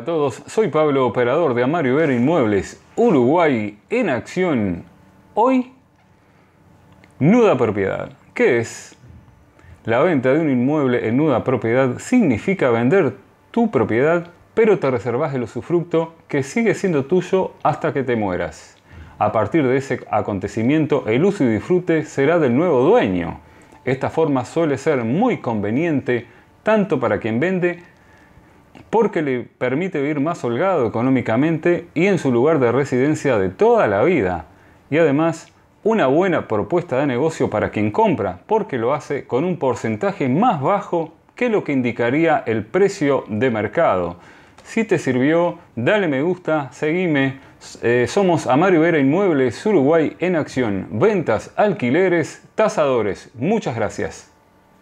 A todos, soy Pablo, operador de Amario Ver Inmuebles, Uruguay en acción. Hoy, nuda propiedad. ¿Qué es? La venta de un inmueble en nuda propiedad significa vender tu propiedad, pero te reservas el usufructo que sigue siendo tuyo hasta que te mueras. A partir de ese acontecimiento, el uso y disfrute será del nuevo dueño. Esta forma suele ser muy conveniente tanto para quien vende porque le permite vivir más holgado económicamente y en su lugar de residencia de toda la vida. Y además, una buena propuesta de negocio para quien compra, porque lo hace con un porcentaje más bajo que lo que indicaría el precio de mercado. Si te sirvió, dale me gusta, seguime. Eh, somos Amario Vera Inmuebles, Uruguay en acción, ventas, alquileres, tasadores. Muchas gracias.